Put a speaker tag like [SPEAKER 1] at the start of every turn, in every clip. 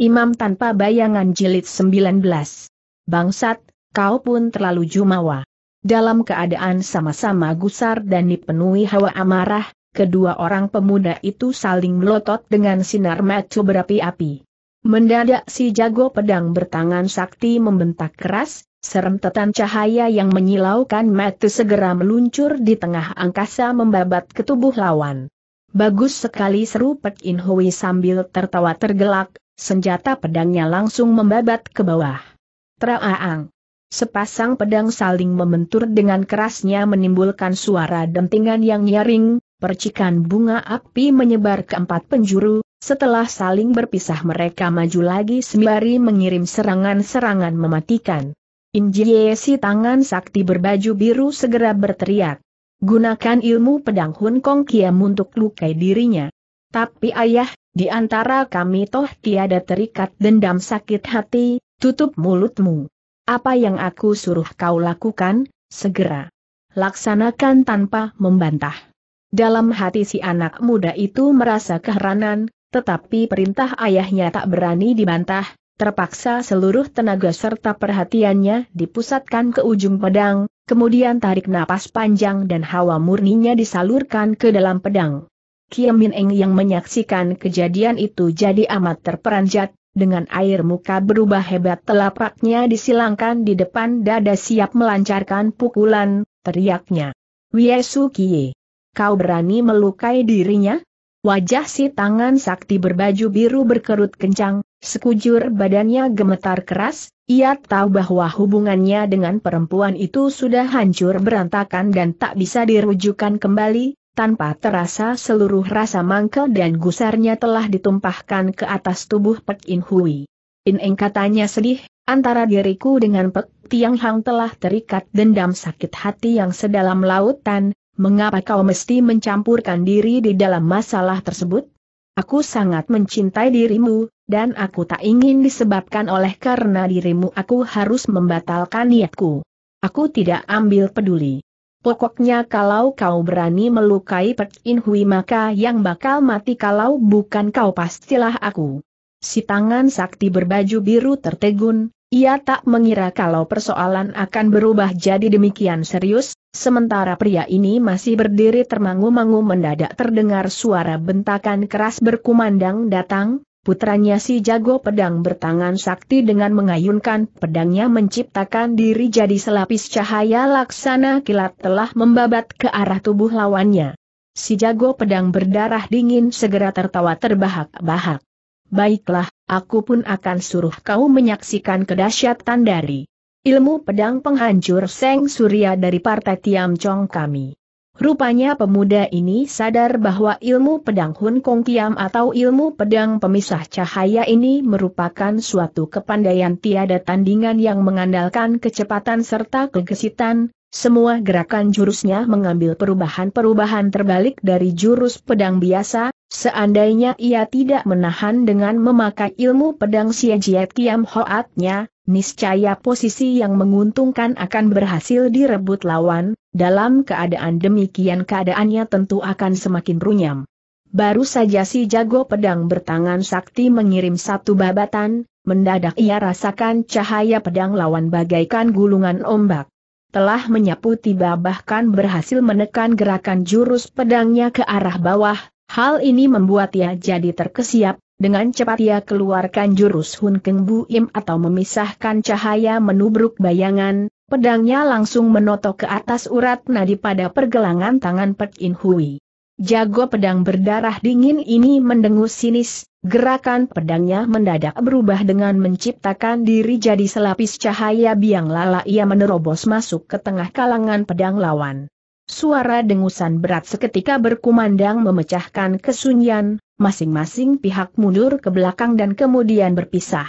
[SPEAKER 1] Imam tanpa bayangan jilid 19. Bangsat, kau pun terlalu jumawa. Dalam keadaan sama-sama gusar dan dipenuhi hawa amarah, kedua orang pemuda itu saling melotot dengan sinar mata berapi-api. Mendadak si jago pedang bertangan sakti membentak keras, serem serentetan cahaya yang menyilaukan mata segera meluncur di tengah angkasa membabat ke tubuh lawan. Bagus sekali seru Pek In Hui sambil tertawa tergelak, senjata pedangnya langsung membabat ke bawah. Traaang. Sepasang pedang saling membentur dengan kerasnya menimbulkan suara dentingan yang nyaring, percikan bunga api menyebar ke empat penjuru, setelah saling berpisah mereka maju lagi sembari mengirim serangan-serangan mematikan. Injiesi tangan sakti berbaju biru segera berteriak. Gunakan ilmu pedang Hun Kong Kiam untuk lukai dirinya. Tapi ayah, di antara kami toh tiada terikat dendam sakit hati, tutup mulutmu. Apa yang aku suruh kau lakukan, segera. Laksanakan tanpa membantah. Dalam hati si anak muda itu merasa keheranan, tetapi perintah ayahnya tak berani dibantah, terpaksa seluruh tenaga serta perhatiannya dipusatkan ke ujung pedang, kemudian tarik napas panjang dan hawa murninya disalurkan ke dalam pedang. Kiam Min Eng yang menyaksikan kejadian itu jadi amat terperanjat, dengan air muka berubah hebat telapaknya disilangkan di depan dada siap melancarkan pukulan, teriaknya. Wiesu Kie. Kau berani melukai dirinya? Wajah si tangan sakti berbaju biru berkerut kencang, sekujur badannya gemetar keras, ia tahu bahwa hubungannya dengan perempuan itu sudah hancur berantakan dan tak bisa dirujukan kembali, tanpa terasa seluruh rasa mangkel dan gusarnya telah ditumpahkan ke atas tubuh Pek In Hui. In Eng katanya sedih, antara diriku dengan Pek Tiang Hang telah terikat dendam sakit hati yang sedalam lautan, mengapa kau mesti mencampurkan diri di dalam masalah tersebut? Aku sangat mencintai dirimu, dan aku tak ingin disebabkan oleh karena dirimu aku harus membatalkan niatku. Aku tidak ambil peduli. Pokoknya kalau kau berani melukai Pek In Hui maka yang bakal mati kalau bukan kau pastilah aku. Si tangan sakti berbaju biru tertegun, ia tak mengira kalau persoalan akan berubah jadi demikian serius, sementara pria ini masih berdiri termangu-mangu mendadak terdengar suara bentakan keras berkumandang datang, Putranya si jago pedang bertangan sakti dengan mengayunkan pedangnya menciptakan diri jadi selapis cahaya laksana kilat telah membabat ke arah tubuh lawannya. Si jago pedang berdarah dingin segera tertawa terbahak-bahak. Baiklah, aku pun akan suruh kau menyaksikan kedahsyatan dari ilmu pedang penghancur Seng Surya dari Partai Tiam Chong kami. Rupanya pemuda ini sadar bahwa ilmu pedang Hun Kong Kiam atau ilmu pedang pemisah cahaya ini merupakan suatu kepandaian tiada tandingan yang mengandalkan kecepatan serta kegesitan, semua gerakan jurusnya mengambil perubahan-perubahan terbalik dari jurus pedang biasa, seandainya ia tidak menahan dengan memakai ilmu pedang Sia Jiet Kiam Hoatnya, niscaya posisi yang menguntungkan akan berhasil direbut lawan, dalam keadaan demikian keadaannya tentu akan semakin runyam. Baru saja si jago pedang bertangan sakti mengirim satu babatan, mendadak ia rasakan cahaya pedang lawan bagaikan gulungan ombak. Telah menyapu tiba bahkan berhasil menekan gerakan jurus pedangnya ke arah bawah, hal ini membuat ia jadi terkesiap, dengan cepat ia keluarkan jurus Hun Keng Buim atau memisahkan cahaya menubruk bayangan, pedangnya langsung menotok ke atas urat nadi pada pergelangan tangan Pek In Hui. Jago pedang berdarah dingin ini mendengus sinis, gerakan pedangnya mendadak berubah dengan menciptakan diri jadi selapis cahaya biang lala ia menerobos masuk ke tengah kalangan pedang lawan. Suara dengusan berat seketika berkumandang memecahkan kesunyian, masing-masing pihak mundur ke belakang dan kemudian berpisah.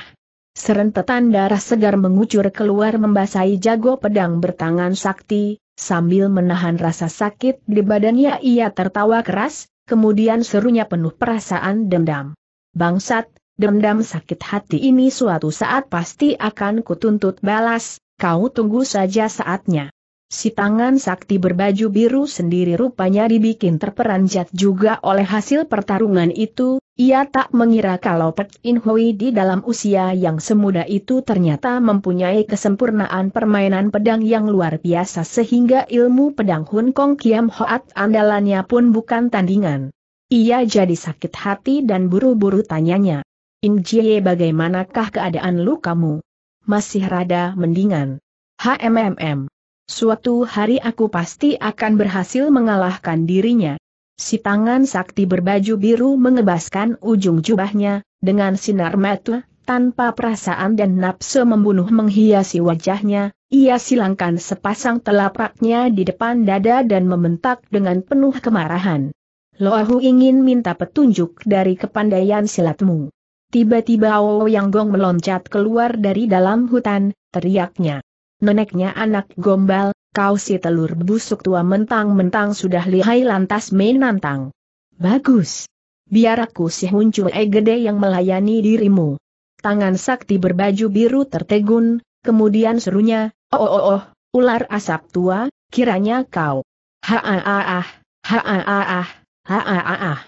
[SPEAKER 1] Serentetan darah segar mengucur keluar membasahi jago pedang bertangan sakti, sambil menahan rasa sakit di badannya ia tertawa keras, kemudian serunya penuh perasaan dendam. Bangsat, dendam sakit hati ini suatu saat pasti akan kutuntut balas, kau tunggu saja saatnya. Si tangan sakti berbaju biru sendiri rupanya dibikin terperanjat juga oleh hasil pertarungan itu, ia tak mengira kalau Pek In Hui di dalam usia yang semuda itu ternyata mempunyai kesempurnaan permainan pedang yang luar biasa sehingga ilmu pedang Hun Kong Kiam Hoat andalannya pun bukan tandingan. Ia jadi sakit hati dan buru-buru tanyanya. In Jie bagaimanakah keadaan lukamu? Masih rada mendingan. HMMM. Suatu hari aku pasti akan berhasil mengalahkan dirinya. Si tangan sakti berbaju biru mengebaskan ujung jubahnya, dengan sinar mata, tanpa perasaan dan nafsu membunuh menghiasi wajahnya, ia silangkan sepasang telapaknya di depan dada dan membentak dengan penuh kemarahan. Loahu ingin minta petunjuk dari kepandaian silatmu. Tiba-tiba Ouyang Gong meloncat keluar dari dalam hutan, teriaknya neneknya anak gombal, kau si telur busuk tua mentang-mentang sudah lihai lantas main menantang. Bagus. Biar aku si huncu e yang melayani dirimu. Tangan sakti berbaju biru tertegun, kemudian serunya, oh oh oh, ular asap tua, kiranya kau. Ha ah ah ah, ha ah ah, ah ha ah ah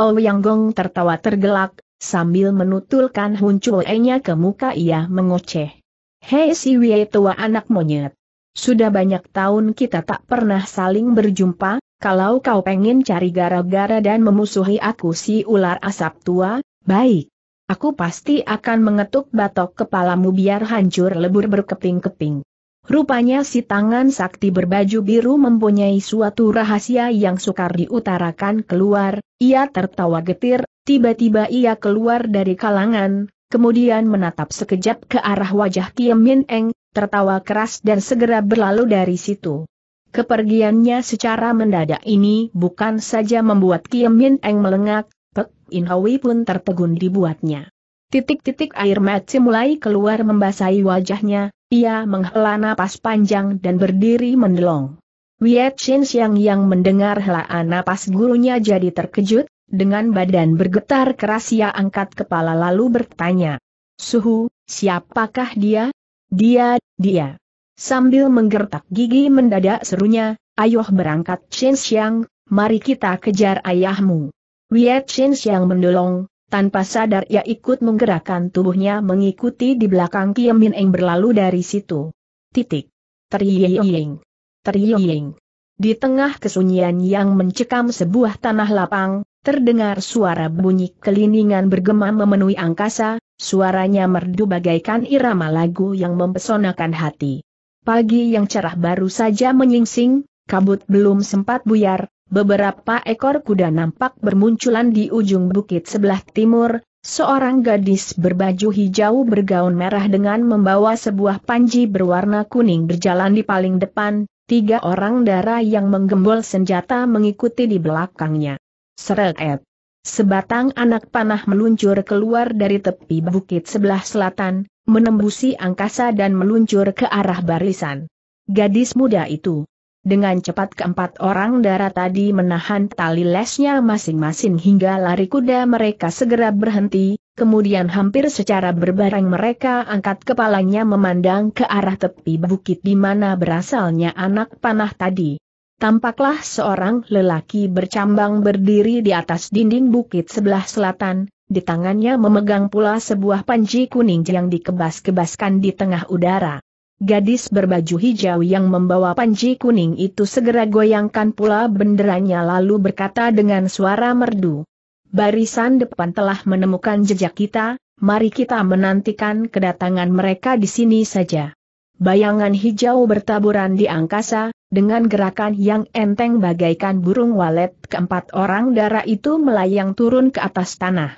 [SPEAKER 1] Oh yang gong tertawa tergelak, sambil menutulkan huncu e-nya ke muka ia mengoceh. Hei si Wei tua anak monyet. Sudah banyak tahun kita tak pernah saling berjumpa, kalau kau pengen cari gara-gara dan memusuhi aku si ular asap tua, baik. Aku pasti akan mengetuk batok kepalamu biar hancur lebur berkeping-keping. Rupanya si tangan sakti berbaju biru mempunyai suatu rahasia yang sukar diutarakan keluar, ia tertawa getir, tiba-tiba ia keluar dari kalangan, kemudian menatap sekejap ke arah wajah Kim Min Eng, tertawa keras dan segera berlalu dari situ. Kepergiannya secara mendadak ini bukan saja membuat Kim Min Eng melengak, Pek In Hoi pun tertegun dibuatnya. Titik-titik air mata mulai keluar membasahi wajahnya, ia menghela napas panjang dan berdiri mendelong. Wei Shin Xiang yang mendengar helaan napas gurunya jadi terkejut, dengan badan bergetar keras ia angkat kepala lalu bertanya. Suhu, siapakah dia? Dia, dia. Sambil menggertak gigi mendadak serunya, ayoh berangkat Chen Xiang, mari kita kejar ayahmu. Wiet Chen Xiang mendolong, tanpa sadar ia ikut menggerakkan tubuhnya mengikuti di belakang Kiem Min Eng berlalu dari situ. Titik. Teriying. Teriying. Di tengah kesunyian yang mencekam sebuah tanah lapang, Terdengar suara bunyi kelindingan bergema memenuhi angkasa, suaranya merdu bagaikan irama lagu yang mempesonakan hati. Pagi yang cerah baru saja menyingsing, kabut belum sempat buyar, beberapa ekor kuda nampak bermunculan di ujung bukit sebelah timur, seorang gadis berbaju hijau bergaun merah dengan membawa sebuah panji berwarna kuning berjalan di paling depan, tiga orang darah yang menggembol senjata mengikuti di belakangnya. Seret. Sebatang anak panah meluncur keluar dari tepi bukit sebelah selatan, menembusi angkasa dan meluncur ke arah barisan. Gadis muda itu. Dengan cepat keempat orang darah tadi menahan tali lesnya masing-masing hingga lari kuda mereka segera berhenti, kemudian hampir secara berbareng mereka angkat kepalanya memandang ke arah tepi bukit di mana berasalnya anak panah tadi tampaklah seorang lelaki bercambang berdiri di atas dinding bukit sebelah selatan, di tangannya memegang pula sebuah panci kuning yang dikebas-kebaskan di tengah udara. Gadis berbaju hijau yang membawa panci kuning itu segera goyangkan pula benderanya lalu berkata dengan suara merdu. Barisan depan telah menemukan jejak kita, mari kita menantikan kedatangan mereka di sini saja. Bayangan hijau bertaburan di angkasa, dengan gerakan yang enteng bagaikan burung walet, keempat orang darah itu melayang turun ke atas tanah.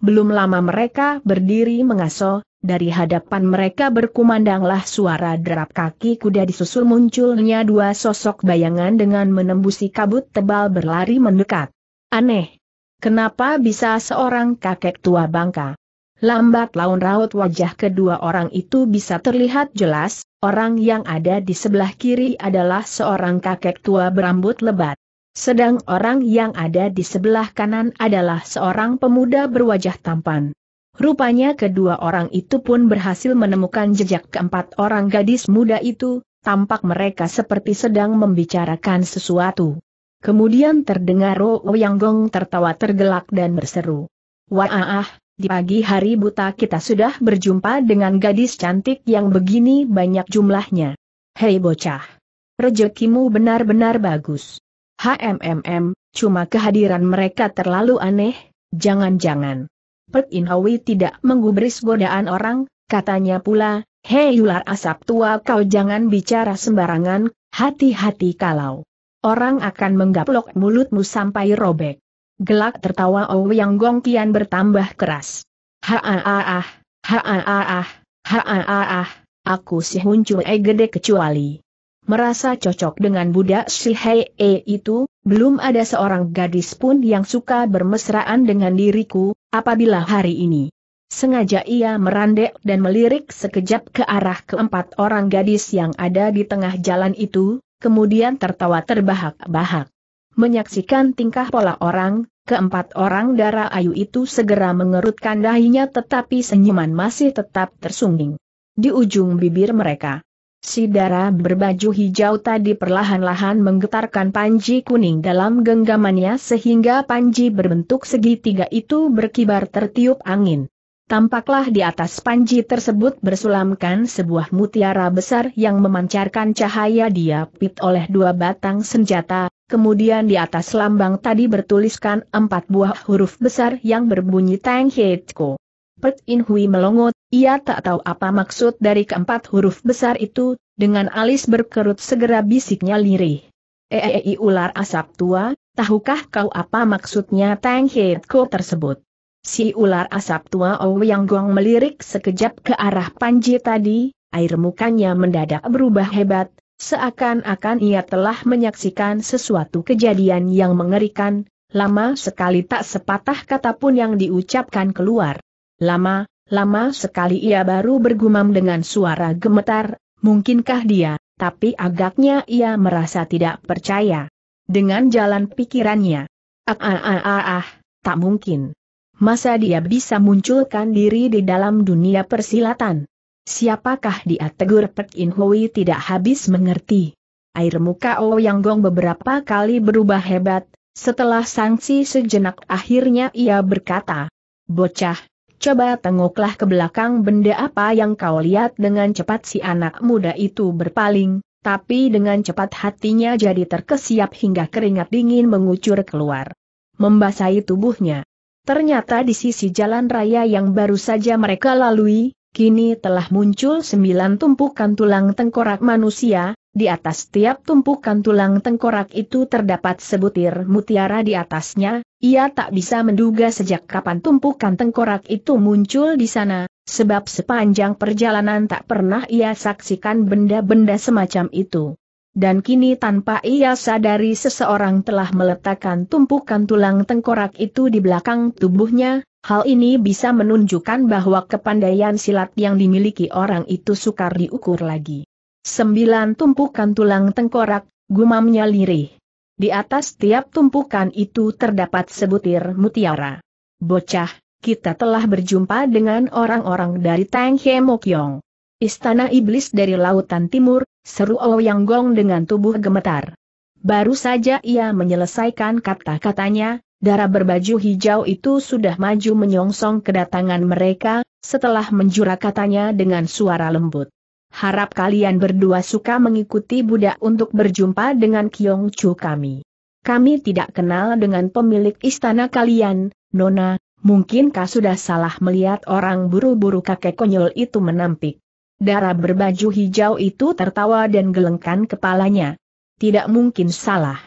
[SPEAKER 1] Belum lama mereka berdiri mengaso, dari hadapan mereka berkumandanglah suara derap kaki kuda disusul munculnya dua sosok bayangan dengan menembusi kabut tebal berlari mendekat. Aneh. Kenapa bisa seorang kakek tua bangka? Lambat laun raut wajah kedua orang itu bisa terlihat jelas, orang yang ada di sebelah kiri adalah seorang kakek tua berambut lebat. Sedang orang yang ada di sebelah kanan adalah seorang pemuda berwajah tampan. Rupanya kedua orang itu pun berhasil menemukan jejak keempat orang gadis muda itu, tampak mereka seperti sedang membicarakan sesuatu. Kemudian terdengar Ro Yang Gong tertawa tergelak dan berseru. Wah ah, ah di pagi hari buta kita sudah berjumpa dengan gadis cantik yang begini banyak jumlahnya. Hei bocah. Rejekimu benar-benar bagus. HMMM, cuma kehadiran mereka terlalu aneh, jangan-jangan. Pek Inhawi tidak menggubris godaan orang, katanya pula, Hei ular asap tua kau jangan bicara sembarangan, hati-hati kalau. Orang akan menggaplok mulutmu sampai robek. Gelak tertawa Ouyang Gong kian bertambah keras. Ha ah ah ha aku si Hun e gede kecuali. Merasa cocok dengan budak si Hei E itu, belum ada seorang gadis pun yang suka bermesraan dengan diriku, apabila hari ini. Sengaja ia merandek dan melirik sekejap ke arah keempat orang gadis yang ada di tengah jalan itu, kemudian tertawa terbahak-bahak. Menyaksikan tingkah pola orang, keempat orang darah ayu itu segera mengerutkan dahinya tetapi senyuman masih tetap tersungging. Di ujung bibir mereka, si darah berbaju hijau tadi perlahan-lahan menggetarkan panji kuning dalam genggamannya sehingga panji berbentuk segitiga itu berkibar tertiup angin. Tampaklah di atas panji tersebut bersulamkan sebuah mutiara besar yang memancarkan cahaya diapit oleh dua batang senjata, kemudian di atas lambang tadi bertuliskan empat buah huruf besar yang berbunyi Tang Hitko. Pet In Hui melongot, ia tak tahu apa maksud dari keempat huruf besar itu, dengan alis berkerut segera bisiknya lirih. Eei e, ular asap tua, tahukah kau apa maksudnya Tang Hitko tersebut? Si ular asap tua Ouyang Gong melirik sekejap ke arah Panji tadi, air mukanya mendadak berubah hebat, Seakan-akan ia telah menyaksikan sesuatu kejadian yang mengerikan, lama sekali tak sepatah kata pun yang diucapkan keluar. Lama, lama sekali ia baru bergumam dengan suara gemetar, mungkinkah dia, tapi agaknya ia merasa tidak percaya. Dengan jalan pikirannya, ah ah ah ah, ah tak mungkin. Masa dia bisa munculkan diri di dalam dunia persilatan? Siapakah dia tegur Pek In Hui tidak habis mengerti. Air muka yang Gong beberapa kali berubah hebat, setelah sanksi sejenak akhirnya ia berkata, Bocah, coba tengoklah ke belakang benda apa yang kau lihat dengan cepat si anak muda itu berpaling, tapi dengan cepat hatinya jadi terkesiap hingga keringat dingin mengucur keluar. Membasahi tubuhnya. Ternyata di sisi jalan raya yang baru saja mereka lalui, Kini telah muncul sembilan tumpukan tulang tengkorak manusia, di atas tiap tumpukan tulang tengkorak itu terdapat sebutir mutiara di atasnya, ia tak bisa menduga sejak kapan tumpukan tengkorak itu muncul di sana, sebab sepanjang perjalanan tak pernah ia saksikan benda-benda semacam itu. Dan kini tanpa ia sadari seseorang telah meletakkan tumpukan tulang tengkorak itu di belakang tubuhnya, Hal ini bisa menunjukkan bahwa kepandaian silat yang dimiliki orang itu sukar diukur lagi. Sembilan tumpukan tulang tengkorak, gumamnya lirih. Di atas tiap tumpukan itu terdapat sebutir mutiara. Bocah, kita telah berjumpa dengan orang-orang dari Tang He Mokyong. Istana Iblis dari Lautan Timur, seru Ouyang Gong dengan tubuh gemetar. Baru saja ia menyelesaikan kata-katanya, Darah berbaju hijau itu sudah maju menyongsong kedatangan mereka, setelah menjura katanya dengan suara lembut. Harap kalian berdua suka mengikuti budak untuk berjumpa dengan Kyong Chu kami. Kami tidak kenal dengan pemilik istana kalian, Nona, mungkinkah sudah salah melihat orang buru-buru kakek konyol itu menampik. Darah berbaju hijau itu tertawa dan gelengkan kepalanya. Tidak mungkin salah.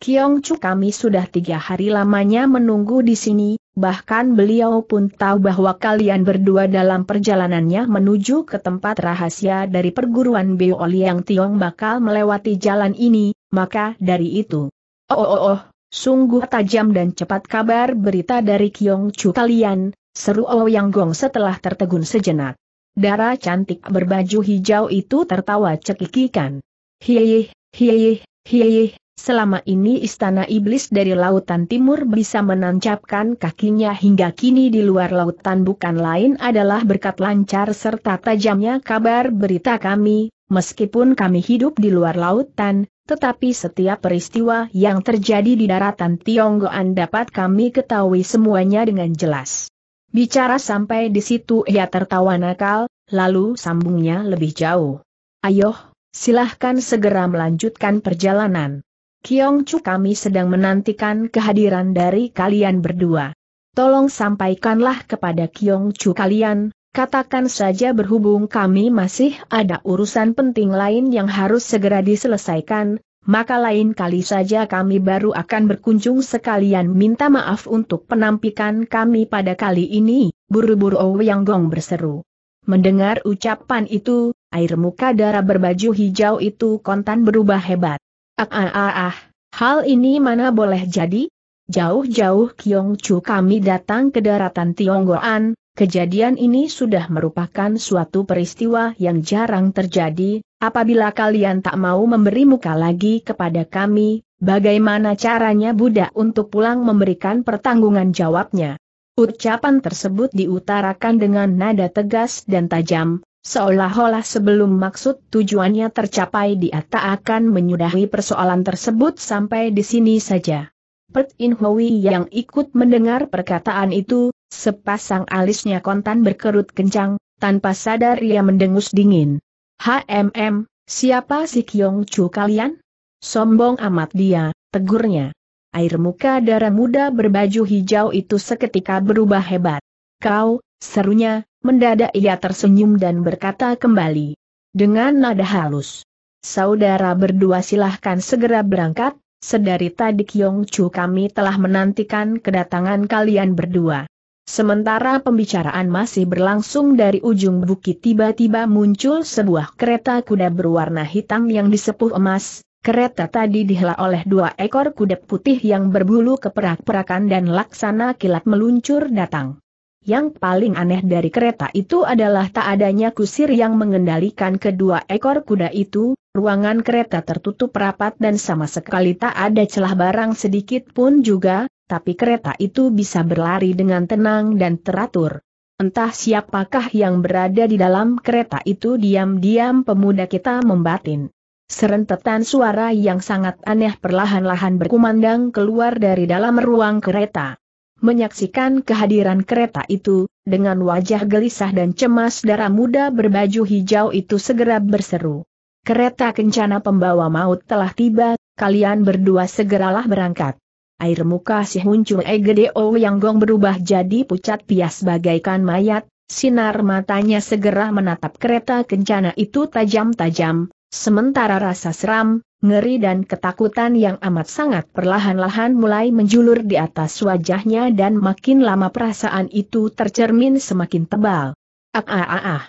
[SPEAKER 1] Kiong Chu kami sudah tiga hari lamanya menunggu di sini, bahkan beliau pun tahu bahwa kalian berdua dalam perjalanannya menuju ke tempat rahasia dari perguruan Beo yang Tiong bakal melewati jalan ini, maka dari itu. Oh oh oh, sungguh tajam dan cepat kabar berita dari Kiong Chu kalian, seru Ouyang oh Gong setelah tertegun sejenak. Darah cantik berbaju hijau itu tertawa cekikikan. Hiih, hiih, hiih, Selama ini istana iblis dari lautan timur bisa menancapkan kakinya hingga kini di luar lautan bukan lain adalah berkat lancar serta tajamnya kabar berita kami, meskipun kami hidup di luar lautan, tetapi setiap peristiwa yang terjadi di daratan Tionggoan dapat kami ketahui semuanya dengan jelas. Bicara sampai di situ ia tertawa nakal, lalu sambungnya lebih jauh. Ayo, silahkan segera melanjutkan perjalanan. Kiong Chu kami sedang menantikan kehadiran dari kalian berdua. Tolong sampaikanlah kepada Kiong Chu kalian, katakan saja berhubung kami masih ada urusan penting lain yang harus segera diselesaikan, maka lain kali saja kami baru akan berkunjung sekalian minta maaf untuk penampikan kami pada kali ini, buru-buru Ouyang oh Gong berseru. Mendengar ucapan itu, air muka darah berbaju hijau itu kontan berubah hebat. Ah, ah, ah, ah. Hal ini mana boleh jadi? Jauh-jauh Kyong Chu kami datang ke daratan Tionggoan, kejadian ini sudah merupakan suatu peristiwa yang jarang terjadi, apabila kalian tak mau memberi muka lagi kepada kami, bagaimana caranya Buddha untuk pulang memberikan pertanggungan jawabnya? Ucapan tersebut diutarakan dengan nada tegas dan tajam, Seolah-olah sebelum maksud tujuannya tercapai dia tak akan menyudahi persoalan tersebut sampai di sini saja. Pet In Hui yang ikut mendengar perkataan itu, sepasang alisnya kontan berkerut kencang, tanpa sadar ia mendengus dingin. HMM, siapa si Kyong Chu kalian? Sombong amat dia, tegurnya. Air muka darah muda berbaju hijau itu seketika berubah hebat. Kau, serunya, Mendadak ia tersenyum dan berkata kembali. Dengan nada halus. Saudara berdua silahkan segera berangkat, sedari tadi Kyong Chu kami telah menantikan kedatangan kalian berdua. Sementara pembicaraan masih berlangsung dari ujung bukit tiba-tiba muncul sebuah kereta kuda berwarna hitam yang disepuh emas, kereta tadi dihela oleh dua ekor kuda putih yang berbulu keperak-perakan dan laksana kilat meluncur datang. Yang paling aneh dari kereta itu adalah tak adanya kusir yang mengendalikan kedua ekor kuda itu, ruangan kereta tertutup rapat dan sama sekali tak ada celah barang sedikit pun juga, tapi kereta itu bisa berlari dengan tenang dan teratur. Entah siapakah yang berada di dalam kereta itu diam-diam pemuda kita membatin. Serentetan suara yang sangat aneh perlahan-lahan berkumandang keluar dari dalam ruang kereta. Menyaksikan kehadiran kereta itu, dengan wajah gelisah dan cemas darah muda berbaju hijau itu segera berseru. Kereta kencana pembawa maut telah tiba, kalian berdua segeralah berangkat. Air muka si Huncul Egedeo yang gong berubah jadi pucat pias bagaikan mayat, sinar matanya segera menatap kereta kencana itu tajam-tajam, sementara rasa seram, ngeri dan ketakutan yang amat sangat perlahan-lahan mulai menjulur di atas wajahnya dan makin lama perasaan itu tercermin semakin tebal. Ah ah ah ah.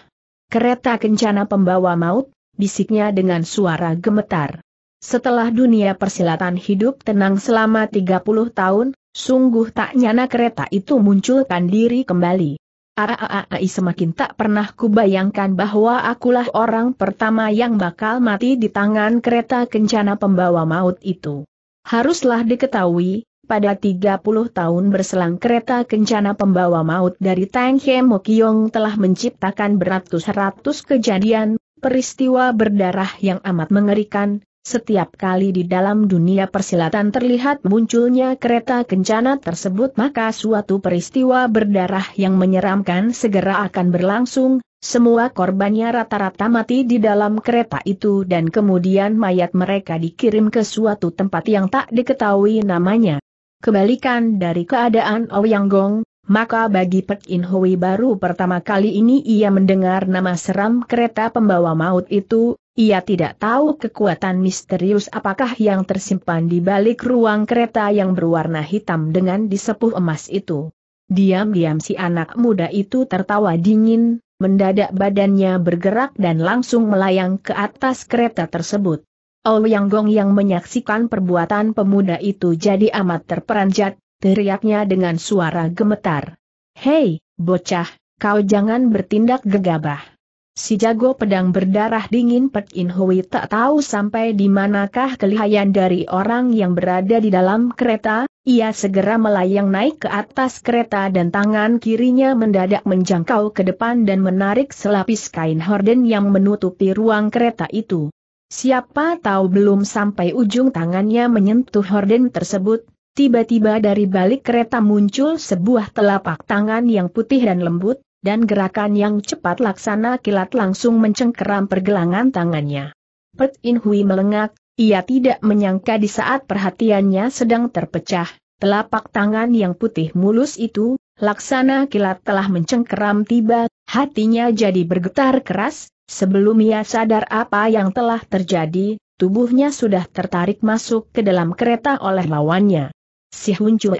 [SPEAKER 1] Kereta kencana pembawa maut, bisiknya dengan suara gemetar. Setelah dunia persilatan hidup tenang selama 30 tahun, sungguh tak nyana kereta itu munculkan diri kembali. Aaai semakin tak pernah kubayangkan bahwa akulah orang pertama yang bakal mati di tangan kereta kencana pembawa maut itu. Haruslah diketahui, pada 30 tahun berselang kereta kencana pembawa maut dari Tang He Mokyong telah menciptakan beratus-ratus kejadian, peristiwa berdarah yang amat mengerikan, setiap kali di dalam dunia persilatan terlihat munculnya kereta kencana tersebut maka suatu peristiwa berdarah yang menyeramkan segera akan berlangsung, semua korbannya rata-rata mati di dalam kereta itu dan kemudian mayat mereka dikirim ke suatu tempat yang tak diketahui namanya. Kebalikan dari keadaan Ouyang oh Gong, maka bagi Pek In Hui baru pertama kali ini ia mendengar nama seram kereta pembawa maut itu, ia tidak tahu kekuatan misterius apakah yang tersimpan di balik ruang kereta yang berwarna hitam dengan disepuh emas itu. Diam-diam si anak muda itu tertawa dingin, mendadak badannya bergerak dan langsung melayang ke atas kereta tersebut. Ouyang Gong yang menyaksikan perbuatan pemuda itu jadi amat terperanjat, teriaknya dengan suara gemetar. Hei, bocah, kau jangan bertindak gegabah. Si jago pedang berdarah dingin Pek In Hui tak tahu sampai di manakah kelihayan dari orang yang berada di dalam kereta, ia segera melayang naik ke atas kereta dan tangan kirinya mendadak menjangkau ke depan dan menarik selapis kain horden yang menutupi ruang kereta itu. Siapa tahu belum sampai ujung tangannya menyentuh horden tersebut, tiba-tiba dari balik kereta muncul sebuah telapak tangan yang putih dan lembut, dan gerakan yang cepat laksana kilat langsung mencengkeram pergelangan tangannya. Pet In Hui melengak, ia tidak menyangka di saat perhatiannya sedang terpecah, telapak tangan yang putih mulus itu, laksana kilat telah mencengkeram tiba, hatinya jadi bergetar keras, sebelum ia sadar apa yang telah terjadi, tubuhnya sudah tertarik masuk ke dalam kereta oleh lawannya. Si Hun Chue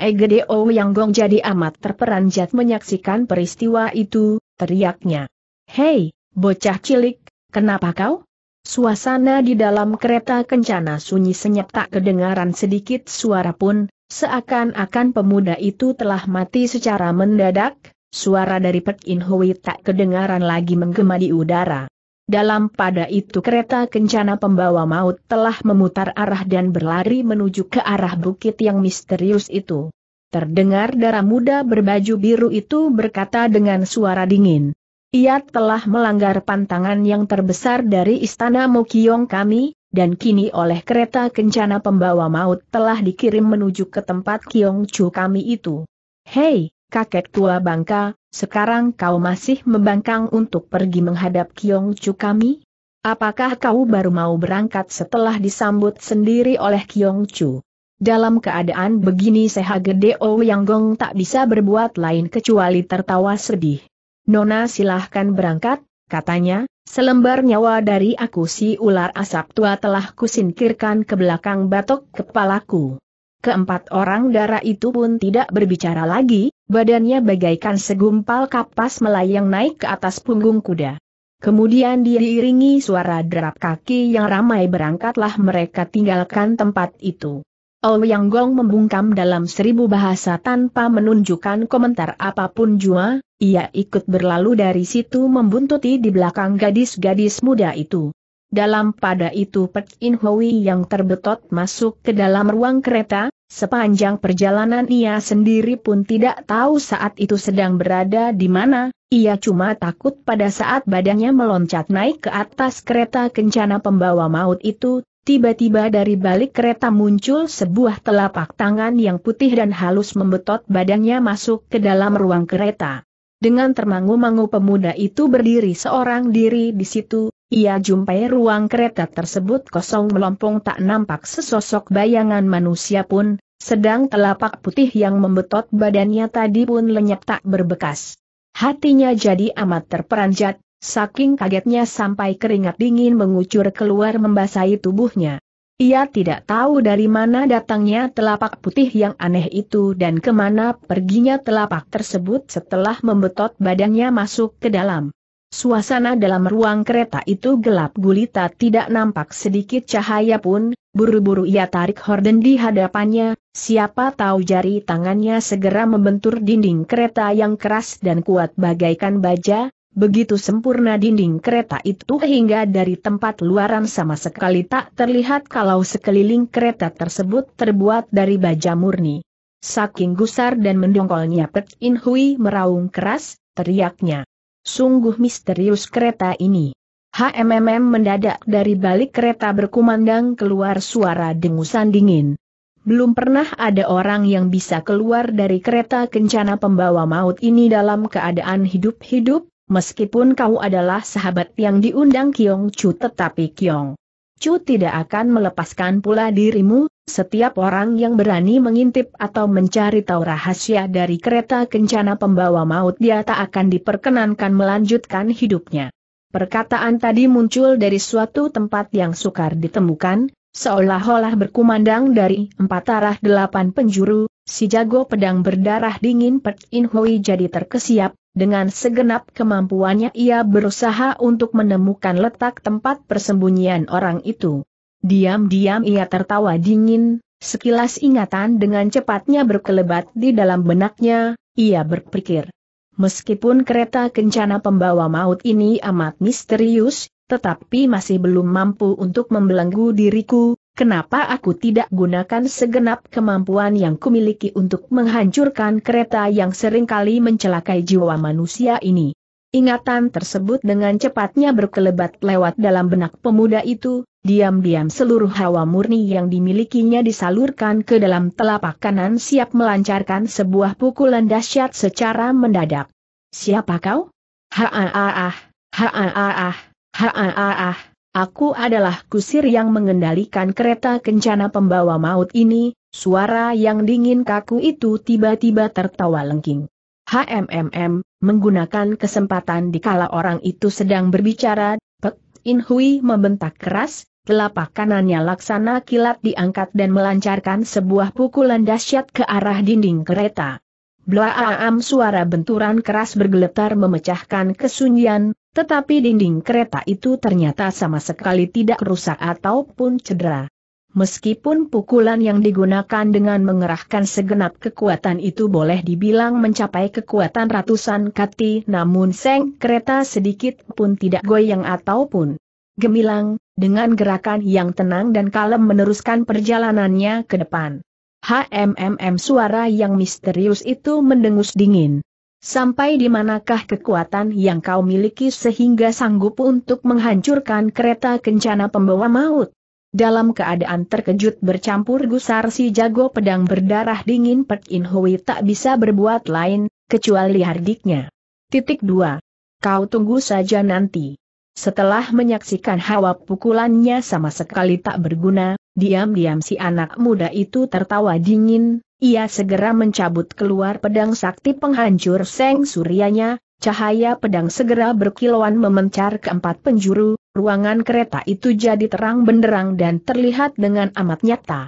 [SPEAKER 1] O yang gong jadi amat terperanjat menyaksikan peristiwa itu, teriaknya. Hei, bocah cilik, kenapa kau? Suasana di dalam kereta kencana sunyi senyap tak kedengaran sedikit suara pun, seakan-akan pemuda itu telah mati secara mendadak, suara dari Pek In Hui tak kedengaran lagi menggema di udara. Dalam pada itu kereta kencana pembawa maut telah memutar arah dan berlari menuju ke arah bukit yang misterius itu. Terdengar darah muda berbaju biru itu berkata dengan suara dingin. Ia telah melanggar pantangan yang terbesar dari istana Mokiong kami, dan kini oleh kereta kencana pembawa maut telah dikirim menuju ke tempat Kiong Chu kami itu. Hei, kakek tua bangka, sekarang kau masih membangkang untuk pergi menghadap Kiong Chu kami? Apakah kau baru mau berangkat setelah disambut sendiri oleh Kiong Chu? Dalam keadaan begini Seha Gede oh Gong tak bisa berbuat lain kecuali tertawa sedih. Nona silahkan berangkat, katanya, selembar nyawa dari aku si ular asap tua telah kusinkirkan ke belakang batok kepalaku. Keempat orang darah itu pun tidak berbicara lagi, badannya bagaikan segumpal kapas melayang naik ke atas punggung kuda. Kemudian diiringi suara derap kaki yang ramai berangkatlah mereka tinggalkan tempat itu. Ouyang Gong membungkam dalam seribu bahasa tanpa menunjukkan komentar apapun jua, ia ikut berlalu dari situ membuntuti di belakang gadis-gadis muda itu. Dalam pada itu Pek In Hui yang terbetot masuk ke dalam ruang kereta, Sepanjang perjalanan ia sendiri pun tidak tahu saat itu sedang berada di mana, ia cuma takut pada saat badannya meloncat naik ke atas kereta kencana pembawa maut itu, tiba-tiba dari balik kereta muncul sebuah telapak tangan yang putih dan halus membetot badannya masuk ke dalam ruang kereta. Dengan termangu-mangu pemuda itu berdiri seorang diri di situ, ia jumpai ruang kereta tersebut kosong melompong tak nampak sesosok bayangan manusia pun, sedang telapak putih yang membetot badannya tadi pun lenyap tak berbekas. Hatinya jadi amat terperanjat, saking kagetnya sampai keringat dingin mengucur keluar membasahi tubuhnya. Ia tidak tahu dari mana datangnya telapak putih yang aneh itu dan kemana perginya telapak tersebut setelah membetot badannya masuk ke dalam. Suasana dalam ruang kereta itu gelap gulita tidak nampak sedikit cahaya pun, buru-buru ia tarik horden di hadapannya, siapa tahu jari tangannya segera membentur dinding kereta yang keras dan kuat bagaikan baja, begitu sempurna dinding kereta itu hingga dari tempat luaran sama sekali tak terlihat kalau sekeliling kereta tersebut terbuat dari baja murni. Saking gusar dan mendongkolnya Pek In Hui meraung keras, teriaknya. Sungguh misterius kereta ini. HMMM mendadak dari balik kereta berkumandang keluar suara dengusan dingin. Belum pernah ada orang yang bisa keluar dari kereta kencana pembawa maut ini dalam keadaan hidup-hidup, meskipun kau adalah sahabat yang diundang Kiong Chu tetapi Kiong Cu tidak akan melepaskan pula dirimu, setiap orang yang berani mengintip atau mencari tahu rahasia dari kereta kencana pembawa maut dia tak akan diperkenankan melanjutkan hidupnya. Perkataan tadi muncul dari suatu tempat yang sukar ditemukan, seolah-olah berkumandang dari empat arah delapan penjuru, si jago pedang berdarah dingin Pek In Hui jadi terkesiap, dengan segenap kemampuannya ia berusaha untuk menemukan letak tempat persembunyian orang itu. Diam-diam ia tertawa dingin, sekilas ingatan dengan cepatnya berkelebat di dalam benaknya, ia berpikir. Meskipun kereta kencana pembawa maut ini amat misterius, tetapi masih belum mampu untuk membelenggu diriku, Kenapa aku tidak gunakan segenap kemampuan yang kumiliki untuk menghancurkan kereta yang seringkali mencelakai jiwa manusia ini? Ingatan tersebut dengan cepatnya berkelebat lewat dalam benak pemuda itu, diam-diam seluruh hawa murni yang dimilikinya disalurkan ke dalam telapak kanan siap melancarkan sebuah pukulan dahsyat secara mendadak. Siapa kau? Ha-ah-ah, ha-ah-ah, ha-ah-ah. Aku adalah kusir yang mengendalikan kereta kencana pembawa maut ini, suara yang dingin kaku itu tiba-tiba tertawa lengking. HMMM, menggunakan kesempatan dikala orang itu sedang berbicara, Pek In Hui membentak keras, telapak kanannya laksana kilat diangkat dan melancarkan sebuah pukulan dahsyat ke arah dinding kereta. Blaam suara benturan keras bergeletar memecahkan kesunyian, tetapi dinding kereta itu ternyata sama sekali tidak rusak ataupun cedera. Meskipun pukulan yang digunakan dengan mengerahkan segenap kekuatan itu boleh dibilang mencapai kekuatan ratusan kati namun seng kereta sedikit pun tidak goyang ataupun gemilang, dengan gerakan yang tenang dan kalem meneruskan perjalanannya ke depan. HMMM suara yang misterius itu mendengus dingin. Sampai di manakah kekuatan yang kau miliki sehingga sanggup untuk menghancurkan kereta kencana pembawa maut? Dalam keadaan terkejut bercampur gusar si jago pedang berdarah dingin Pek In Hui tak bisa berbuat lain, kecuali hardiknya. Titik 2. Kau tunggu saja nanti. Setelah menyaksikan hawa pukulannya sama sekali tak berguna, Diam-diam si anak muda itu tertawa dingin, ia segera mencabut keluar pedang sakti penghancur seng suryanya, cahaya pedang segera berkilauan memencar ke empat penjuru, ruangan kereta itu jadi terang benderang dan terlihat dengan amat nyata.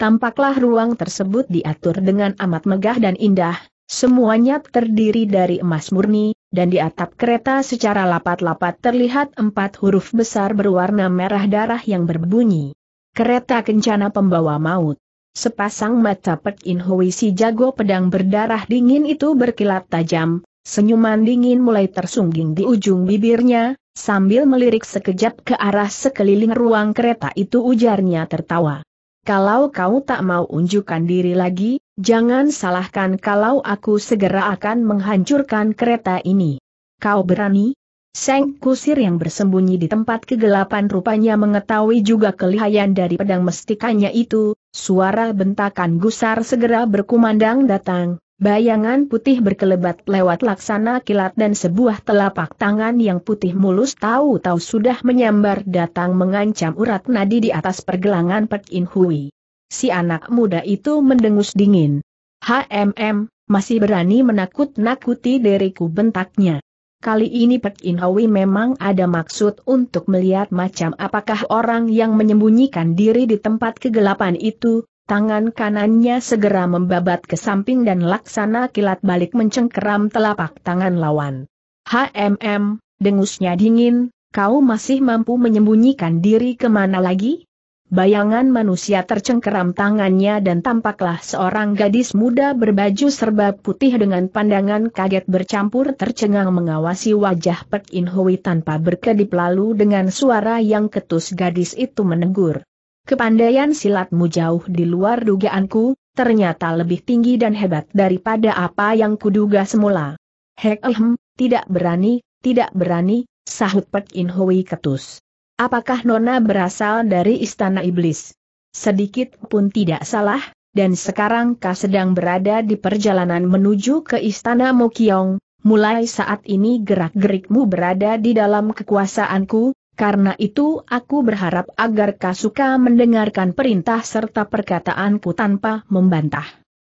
[SPEAKER 1] Tampaklah ruang tersebut diatur dengan amat megah dan indah, semuanya terdiri dari emas murni, dan di atap kereta secara lapat-lapat terlihat empat huruf besar berwarna merah darah yang berbunyi. Kereta kencana pembawa maut. Sepasang mata Pek In Hui si jago pedang berdarah dingin itu berkilat tajam, senyuman dingin mulai tersungging di ujung bibirnya, sambil melirik sekejap ke arah sekeliling ruang kereta itu ujarnya tertawa. Kalau kau tak mau unjukkan diri lagi, jangan salahkan kalau aku segera akan menghancurkan kereta ini. Kau berani? Seng Kusir yang bersembunyi di tempat kegelapan rupanya mengetahui juga kelihayan dari pedang mestikanya itu, suara bentakan gusar segera berkumandang datang, bayangan putih berkelebat lewat laksana kilat dan sebuah telapak tangan yang putih mulus tahu-tahu sudah menyambar datang mengancam urat nadi di atas pergelangan Pek In Hui. Si anak muda itu mendengus dingin. HMM, masih berani menakut-nakuti diriku bentaknya. Kali ini Pek Inhawi memang ada maksud untuk melihat macam apakah orang yang menyembunyikan diri di tempat kegelapan itu, tangan kanannya segera membabat ke samping dan laksana kilat balik mencengkeram telapak tangan lawan. HMM, dengusnya dingin, kau masih mampu menyembunyikan diri kemana lagi? Bayangan manusia tercengkeram tangannya dan tampaklah seorang gadis muda berbaju serba putih dengan pandangan kaget bercampur tercengang mengawasi wajah Pek In Hui tanpa berkedip lalu dengan suara yang ketus gadis itu menegur. Kepandaian silatmu jauh di luar dugaanku, ternyata lebih tinggi dan hebat daripada apa yang kuduga semula. Hek ehem, tidak berani, tidak berani, sahut Pek In Hui ketus. Apakah Nona berasal dari Istana Iblis? Sedikit pun tidak salah, dan sekarang kau sedang berada di perjalanan menuju ke Istana Mokiong, mulai saat ini gerak-gerikmu berada di dalam kekuasaanku, karena itu aku berharap agar kau suka mendengarkan perintah serta perkataanku tanpa membantah.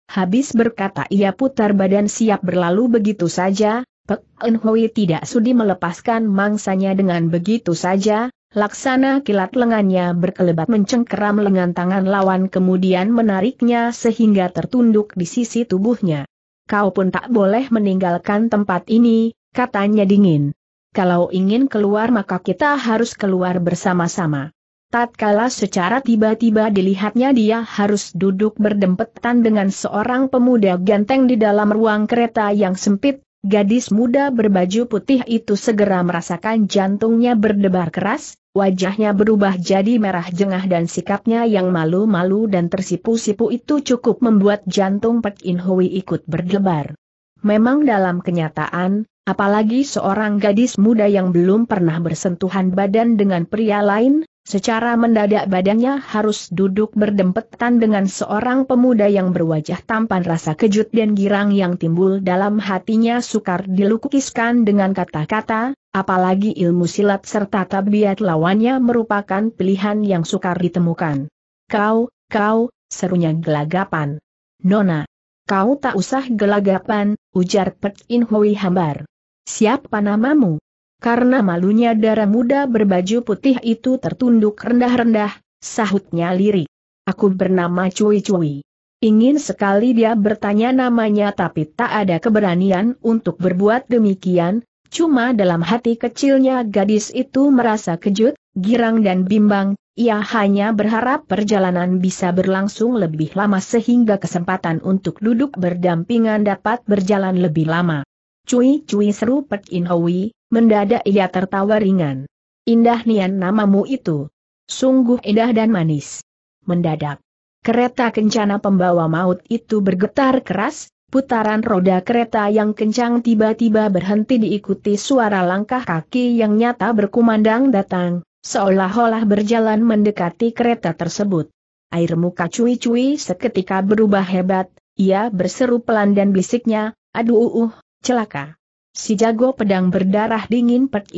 [SPEAKER 1] Habis berkata ia putar badan siap berlalu begitu saja, Pek Eun tidak sudi melepaskan mangsanya dengan begitu saja, Laksana kilat lengannya berkelebat mencengkeram lengan tangan lawan kemudian menariknya sehingga tertunduk di sisi tubuhnya. Kau pun tak boleh meninggalkan tempat ini, katanya dingin. Kalau ingin keluar maka kita harus keluar bersama-sama. Tatkala secara tiba-tiba dilihatnya dia harus duduk berdempetan dengan seorang pemuda ganteng di dalam ruang kereta yang sempit, Gadis muda berbaju putih itu segera merasakan jantungnya berdebar keras, wajahnya berubah jadi merah jengah dan sikapnya yang malu-malu dan tersipu-sipu itu cukup membuat jantung Pek In Hui ikut berdebar. Memang dalam kenyataan, apalagi seorang gadis muda yang belum pernah bersentuhan badan dengan pria lain, Secara mendadak badannya harus duduk berdempetan dengan seorang pemuda yang berwajah tampan rasa kejut dan girang yang timbul dalam hatinya sukar dilukiskan dengan kata-kata, apalagi ilmu silat serta tabiat lawannya merupakan pilihan yang sukar ditemukan. Kau, kau, serunya gelagapan. Nona. Kau tak usah gelagapan, ujar Pet In Hui hambar. Siapa namamu? Karena malunya darah muda berbaju putih itu tertunduk rendah-rendah, sahutnya lirik. Aku bernama Cui Cui. Ingin sekali dia bertanya namanya tapi tak ada keberanian untuk berbuat demikian, cuma dalam hati kecilnya gadis itu merasa kejut, girang dan bimbang, ia hanya berharap perjalanan bisa berlangsung lebih lama sehingga kesempatan untuk duduk berdampingan dapat berjalan lebih lama. Cui Cui seru Pek In Hui, Mendadak ia tertawa ringan. Indah nian namamu itu. Sungguh indah dan manis. Mendadak. Kereta kencana pembawa maut itu bergetar keras, putaran roda kereta yang kencang tiba-tiba berhenti diikuti suara langkah kaki yang nyata berkumandang datang, seolah-olah berjalan mendekati kereta tersebut. Air muka cuy-cuy seketika berubah hebat, ia berseru pelan dan bisiknya, aduh uh, celaka. Si jago pedang berdarah dingin Pek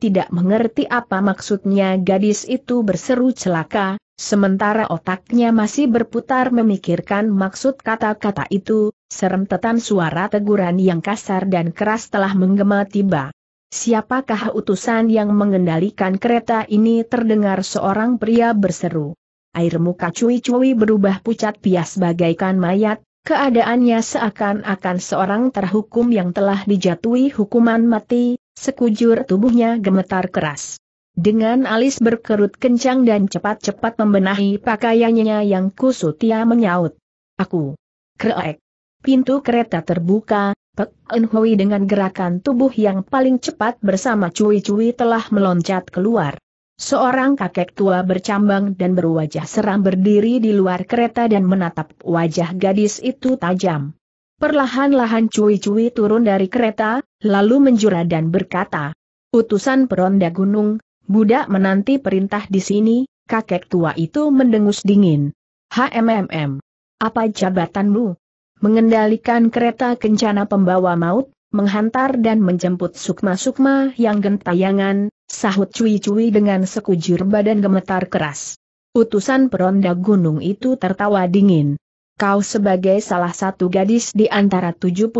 [SPEAKER 1] tidak mengerti apa maksudnya gadis itu berseru celaka, sementara otaknya masih berputar memikirkan maksud kata-kata itu, Serem serentetan suara teguran yang kasar dan keras telah menggema tiba. Siapakah utusan yang mengendalikan kereta ini terdengar seorang pria berseru. Air muka cui-cui berubah pucat pias bagaikan mayat, Keadaannya seakan-akan seorang terhukum yang telah dijatuhi hukuman mati, sekujur tubuhnya gemetar keras. Dengan alis berkerut kencang dan cepat-cepat membenahi pakaiannya yang kusut ia menyaut. Aku. Kreek. Pintu kereta terbuka, Pek Enhui dengan gerakan tubuh yang paling cepat bersama cuy-cuy telah meloncat keluar. Seorang kakek tua bercambang dan berwajah seram berdiri di luar kereta dan menatap wajah gadis itu tajam. Perlahan-lahan cuy-cuy turun dari kereta, lalu menjura dan berkata, Utusan peronda gunung, budak menanti perintah di sini, kakek tua itu mendengus dingin. HMMM. Apa jabatanmu? Mengendalikan kereta kencana pembawa maut, menghantar dan menjemput sukma-sukma yang gentayangan, Sahut cui-cui dengan sekujur badan gemetar keras. Utusan peronda gunung itu tertawa dingin. Kau sebagai salah satu gadis di antara 72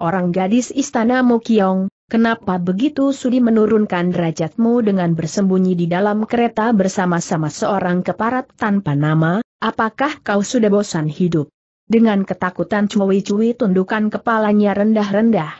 [SPEAKER 1] orang gadis istana Mokiong, kenapa begitu sudi menurunkan derajatmu dengan bersembunyi di dalam kereta bersama-sama seorang keparat tanpa nama, apakah kau sudah bosan hidup? Dengan ketakutan cuwi cuwi, tundukan kepalanya rendah-rendah.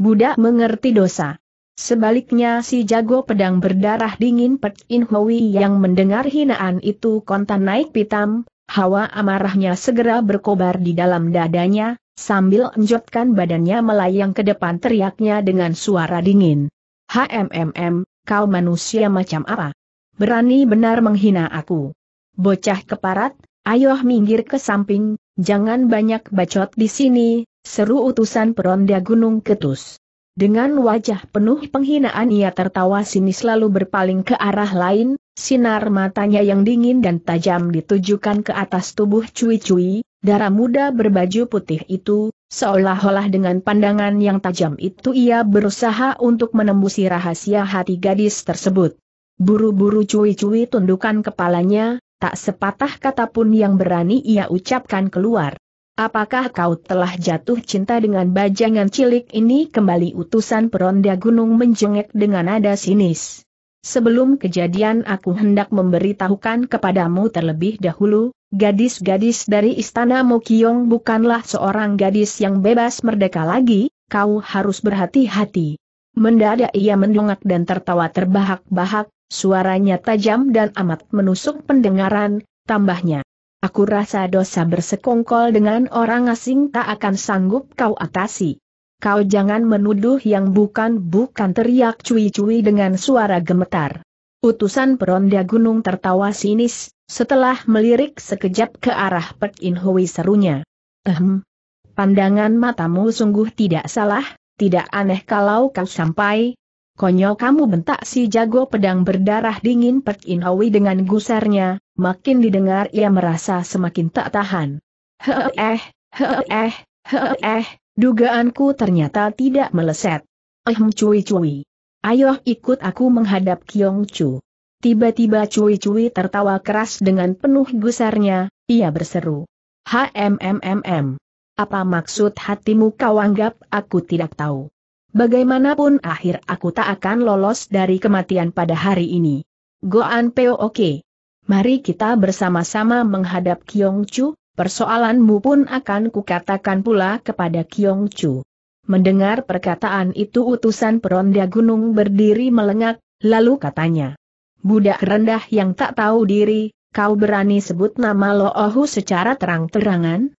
[SPEAKER 1] Budak mengerti dosa. Sebaliknya si jago pedang berdarah dingin Pek In Hui yang mendengar hinaan itu kontan naik pitam, hawa amarahnya segera berkobar di dalam dadanya, sambil enjotkan badannya melayang ke depan teriaknya dengan suara dingin. HMMM, kau manusia macam apa? Berani benar menghina aku. Bocah keparat, ayo minggir ke samping, jangan banyak bacot di sini, seru utusan peronda Gunung Ketus. Dengan wajah penuh penghinaan ia tertawa sinis lalu berpaling ke arah lain, sinar matanya yang dingin dan tajam ditujukan ke atas tubuh cuy-cuy, darah muda berbaju putih itu, seolah-olah dengan pandangan yang tajam itu ia berusaha untuk menembusi rahasia hati gadis tersebut. Buru-buru cuy-cuy tundukan kepalanya, tak sepatah kata pun yang berani ia ucapkan keluar. Apakah kau telah jatuh cinta dengan bajangan cilik ini? Kembali utusan peronda gunung menjengek dengan nada sinis. Sebelum kejadian aku hendak memberitahukan kepadamu terlebih dahulu, gadis-gadis dari istana Mokyong bukanlah seorang gadis yang bebas merdeka lagi, kau harus berhati-hati. Mendadak ia mendongak dan tertawa terbahak-bahak, suaranya tajam dan amat menusuk pendengaran, tambahnya. Aku rasa dosa bersekongkol dengan orang asing tak akan sanggup kau atasi. Kau jangan menuduh yang bukan-bukan teriak cui-cui dengan suara gemetar. Utusan peronda gunung tertawa sinis, setelah melirik sekejap ke arah Pek In Hui serunya. Ehem, pandangan matamu sungguh tidak salah, tidak aneh kalau kau sampai, Konyol kamu bentak si jago pedang berdarah dingin Pek In dengan gusarnya, makin didengar ia merasa semakin tak tahan. Heh eh, heh eh, heh eh, dugaanku ternyata tidak meleset. Ehm hmm, cuy-cuy. Ayo ikut aku menghadap Kiong Chu. Tiba-tiba cui cui tertawa keras dengan penuh gusarnya, ia berseru. HMMMM. Apa maksud hatimu kau anggap aku tidak tahu? bagaimanapun akhir aku tak akan lolos dari kematian pada hari ini. Goan Peo Oke. Mari kita bersama-sama menghadap Kiong Chu, persoalanmu pun akan kukatakan pula kepada Kiong Chu. Mendengar perkataan itu utusan peronda gunung berdiri melengak, lalu katanya. Budak rendah yang tak tahu diri, kau berani sebut nama Lo Ohu secara terang-terangan?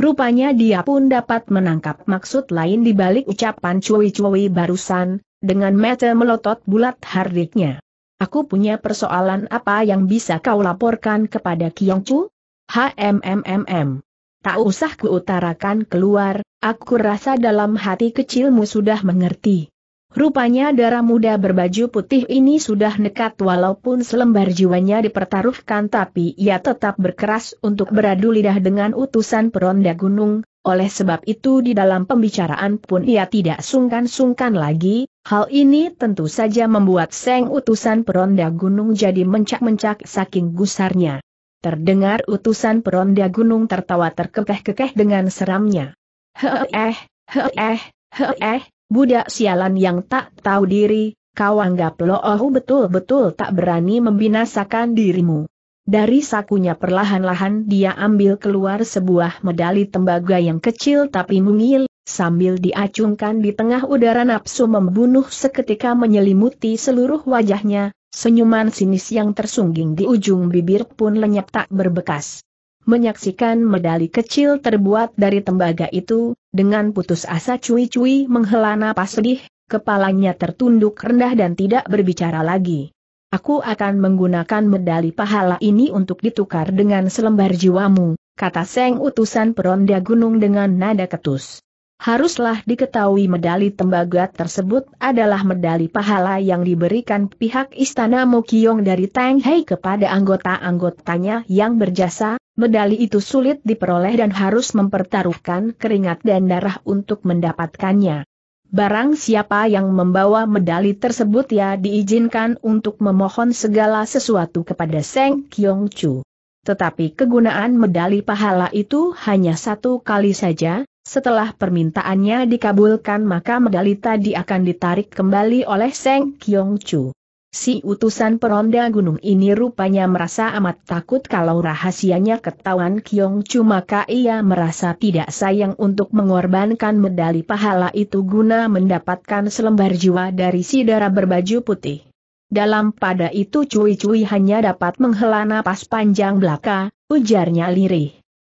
[SPEAKER 1] Rupanya dia pun dapat menangkap maksud lain di balik ucapan cuwi-cuwi barusan, dengan mata melotot bulat hardiknya. Aku punya persoalan apa yang bisa kau laporkan kepada Kiong Chu? HMMMM. Tak usah kuutarakan keluar, aku rasa dalam hati kecilmu sudah mengerti. Rupanya darah muda berbaju putih ini sudah nekat walaupun selembar jiwanya dipertaruhkan tapi ia tetap berkeras untuk beradu lidah dengan utusan peronda gunung, oleh sebab itu di dalam pembicaraan pun ia tidak sungkan-sungkan lagi, hal ini tentu saja membuat seng utusan peronda gunung jadi mencak-mencak saking gusarnya. Terdengar utusan peronda gunung tertawa terkekeh-kekeh dengan seramnya. He eh, he eh, he eh, Budak sialan yang tak tahu diri, kau anggap lo Loohu betul-betul tak berani membinasakan dirimu. Dari sakunya perlahan-lahan dia ambil keluar sebuah medali tembaga yang kecil tapi mungil, sambil diacungkan di tengah udara nafsu membunuh seketika menyelimuti seluruh wajahnya, senyuman sinis yang tersungging di ujung bibir pun lenyap tak berbekas. Menyaksikan medali kecil terbuat dari tembaga itu, dengan putus asa cuy-cuy menghela napas sedih, kepalanya tertunduk rendah dan tidak berbicara lagi. Aku akan menggunakan medali pahala ini untuk ditukar dengan selembar jiwamu, kata Seng utusan peronda gunung dengan nada ketus. Haruslah diketahui medali tembaga tersebut adalah medali pahala yang diberikan pihak Istana Mokyong dari Tang Hei kepada anggota-anggotanya yang berjasa, medali itu sulit diperoleh dan harus mempertaruhkan keringat dan darah untuk mendapatkannya. Barang siapa yang membawa medali tersebut ya diizinkan untuk memohon segala sesuatu kepada Seng Kyong Chu. Tetapi kegunaan medali pahala itu hanya satu kali saja, setelah permintaannya dikabulkan maka medali tadi akan ditarik kembali oleh Seng Kyong Chu. Si utusan peronda gunung ini rupanya merasa amat takut kalau rahasianya ketahuan Kyong Chu maka ia merasa tidak sayang untuk mengorbankan medali pahala itu guna mendapatkan selembar jiwa dari si darah berbaju putih. Dalam pada itu cui-cui hanya dapat menghela napas panjang belaka, ujarnya lirih.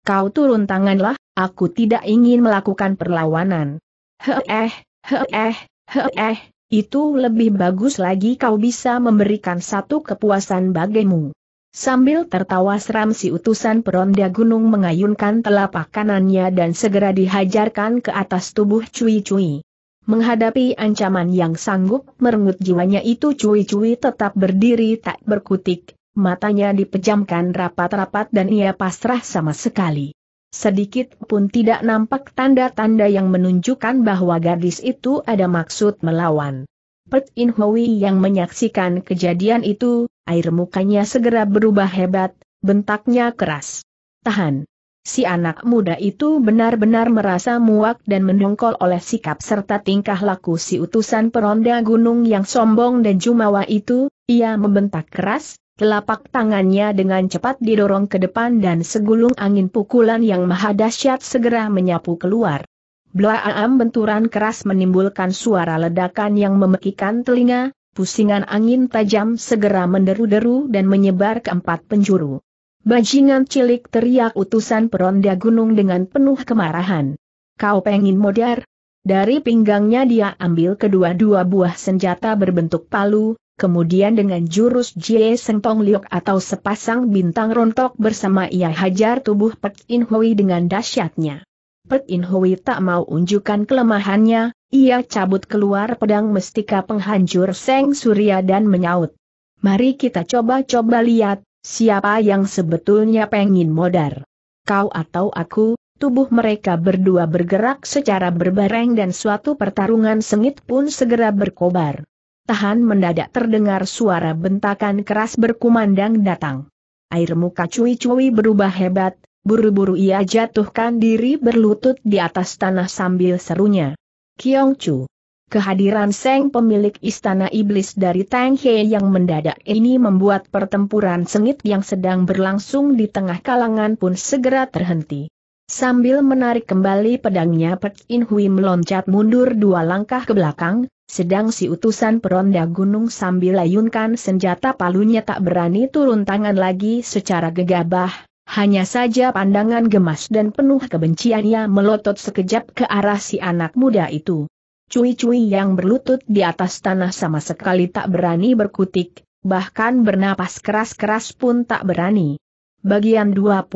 [SPEAKER 1] Kau turun tanganlah, Aku tidak ingin melakukan perlawanan. Heeh, heeh, heeh, itu lebih bagus lagi kau bisa memberikan satu kepuasan bagimu. Sambil tertawa seram si utusan peronda gunung mengayunkan telapak kanannya dan segera dihajarkan ke atas tubuh cui-cui. Menghadapi ancaman yang sanggup merenggut jiwanya itu cui-cui tetap berdiri tak berkutik, matanya dipejamkan rapat-rapat dan ia pasrah sama sekali. Sedikit pun tidak nampak tanda-tanda yang menunjukkan bahwa gadis itu ada maksud melawan. Pet In Hui yang menyaksikan kejadian itu, air mukanya segera berubah hebat, bentaknya keras. Tahan. Si anak muda itu benar-benar merasa muak dan mendongkol oleh sikap serta tingkah laku si utusan peronda gunung yang sombong dan jumawa itu, ia membentak keras, Telapak tangannya dengan cepat didorong ke depan dan segulung angin pukulan yang maha dahsyat segera menyapu keluar. Blaam benturan keras menimbulkan suara ledakan yang memekikan telinga, pusingan angin tajam segera menderu-deru dan menyebar ke empat penjuru. Bajingan cilik teriak utusan peronda gunung dengan penuh kemarahan. Kau pengin modar? Dari pinggangnya dia ambil kedua-dua buah senjata berbentuk palu, kemudian dengan jurus Jie Seng Tong Liok atau sepasang bintang rontok bersama ia hajar tubuh Pek In Hui dengan dahsyatnya. Pek In Hui tak mau unjukkan kelemahannya, ia cabut keluar pedang mestika penghancur Seng Surya dan menyaut. Mari kita coba-coba lihat, siapa yang sebetulnya pengin modar. Kau atau aku, Tubuh mereka berdua bergerak secara berbareng dan suatu pertarungan sengit pun segera berkobar tahan mendadak terdengar suara bentakan keras berkumandang datang. Air muka cui-cui berubah hebat, buru-buru ia jatuhkan diri berlutut di atas tanah sambil serunya. Kiong Chu. Kehadiran Seng pemilik istana iblis dari Tang He yang mendadak ini membuat pertempuran sengit yang sedang berlangsung di tengah kalangan pun segera terhenti. Sambil menarik kembali pedangnya Pek In Hui meloncat mundur dua langkah ke belakang, sedang si utusan peronda gunung sambil layunkan senjata palunya tak berani turun tangan lagi secara gegabah, hanya saja pandangan gemas dan penuh kebenciannya melotot sekejap ke arah si anak muda itu. Cui-cui yang berlutut di atas tanah sama sekali tak berani berkutik, bahkan bernapas keras-keras pun tak berani. Bagian 24